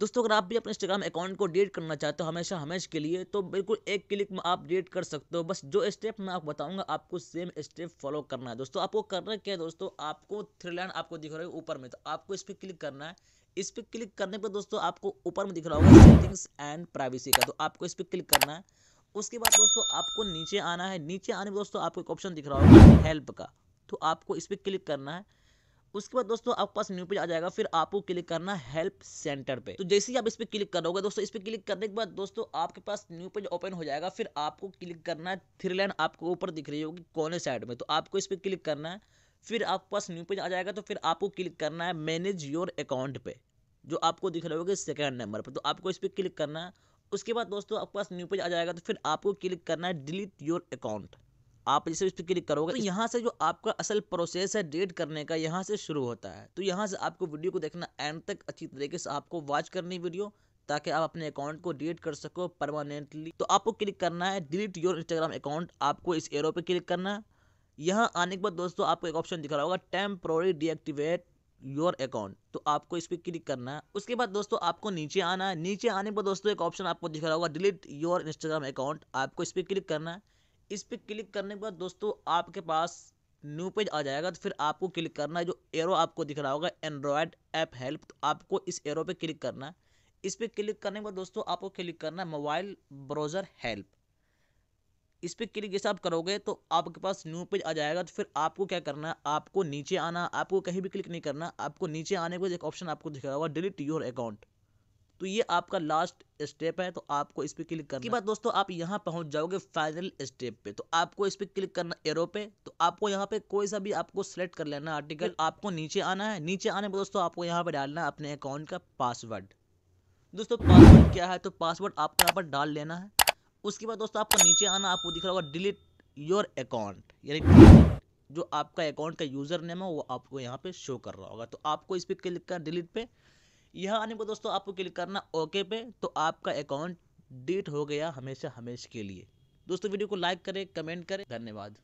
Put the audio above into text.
दोस्तों अगर आप भी अपने इंस्टाग्राम अकाउंट को डेट करना चाहते हो हमेशा हमेशा के लिए तो बिल्कुल एक क्लिक में आप डेट कर सकते हो बस जो स्टेप मैं आपको बताऊंगा आपको सेम स्टेप फॉलो करना है दोस्तों आपको करना क्या है दोस्तों आपको थ्री लाइन आपको दिख रहा है ऊपर में तो आपको इस पर क्लिक करना है इस पर क्लिक करने पर दोस्तों आपको ऊपर में दिख रहा होगा सेटिंग्स एंड प्राइवेसी का तो आपको इस पर क्लिक करना है उसके बाद दोस्तों आपको नीचे आना है नीचे आने पर दोस्तों आपको एक ऑप्शन दिख रहा होगा हेल्प का तो आपको इस पर क्लिक करना है उसके बाद दोस्तों आपके पास न्यू पेज आ जाएगा फिर आपको क्लिक करना हेल्प सेंटर पे तो जैसे ही आप इस पर क्लिक करोगे दोस्तों इस पर क्लिक करने के बाद दोस्तों आपके पास न्यू पेज ओपन हो जाएगा फिर आपको क्लिक करना है थ्री लाइन आपको ऊपर दिख रही होगी कोने साइड में तो आपको इस पर क्लिक करना है फिर आपके पास न्यू पेज आ जाएगा तो फिर आपको क्लिक करना है मैनेज योर अकाउंट पे जो आपको दिख रहा होगा सेकेंड नंबर पर तो आपको इस पर क्लिक करना है उसके बाद दोस्तों आपके पास न्यू पेज आ जाएगा तो फिर आपको क्लिक करना है डिलीट योर अकाउंट आप जैसे इस पर क्लिक करोगे तो यहाँ से जो आपका असल प्रोसेस है डेट करने का यहाँ से शुरू होता है तो यहाँ से आपको वीडियो को देखना एंड तक अच्छी तरीके से आपको वॉच करनी वीडियो ताकि आप अपने अकाउंट को डिलीट कर सको परमानेंटली तो आपको क्लिक करना है डिलीट योर इंस्टाग्राम अकाउंट आपको इस एरो पे क्लिक करना है यहाँ आने के बाद दोस्तों आपको एक ऑप्शन दिख रहा होगा टेम्प्रोरी डीएक्टिवेट योर अकाउंट तो आपको इस पर क्लिक करना है उसके बाद दोस्तों आपको नीचे आना है नीचे आने पर दोस्तों एक ऑप्शन आपको दिख रहा होगा डिलीट योर इंस्टाग्राम अकाउंट आपको इस पर क्लिक करना है इस पर क्लिक करने के बाद दोस्तों आपके पास न्यू पेज आ जाएगा तो फिर आपको क्लिक करना है जो एरो आपको दिख रहा होगा एंड्रॉयड ऐप हेल्प तो आपको इस एरो पे क्लिक करना है इस पर क्लिक करने के बाद दोस्तों आपको क्लिक करना है मोबाइल ब्राउज़र हेल्प इस पर क्लिक जैसे आप करोगे तो आपके पास न्यू पेज आ जाएगा तो फिर आपको क्या करना है आपको नीचे आना आपको कहीं भी क्लिक नहीं करना आपको नीचे आने के बाद एक ऑप्शन आपको दिख रहा होगा डिलीट योर अकाउंट तो ये आपका लास्ट स्टेप है तो आपको इस पर क्लिक करना के बाद दोस्तों आप यहाँ पहुँच जाओगे फाइनल स्टेप पे तो आपको इस पर क्लिक करना एरो पे तो आपको यहाँ पे कोई सा भी आपको सेलेक्ट कर लेना आर्टिकल आपको नीचे आना है नीचे आने पर दोस्तों आपको यहाँ पे डालना है अपने अकाउंट का पासवर्ड दोस्तों पासवर्ड क्या है तो पासवर्ड आपको यहाँ पर डाल लेना है उसके बाद दोस्तों आपको नीचे आना आपको दिख रहा होगा डिलीट योर अकाउंट यानी जो आपका अकाउंट का यूज़र नेम है वो आपको यहाँ पे शो कर रहा होगा तो आपको इस पर क्लिक कर डिलीट पे यह आने को दोस्तों आपको क्लिक करना ओके पे तो आपका अकाउंट डिलीट हो गया हमेशा हमेशा के लिए दोस्तों वीडियो को लाइक करें कमेंट करें धन्यवाद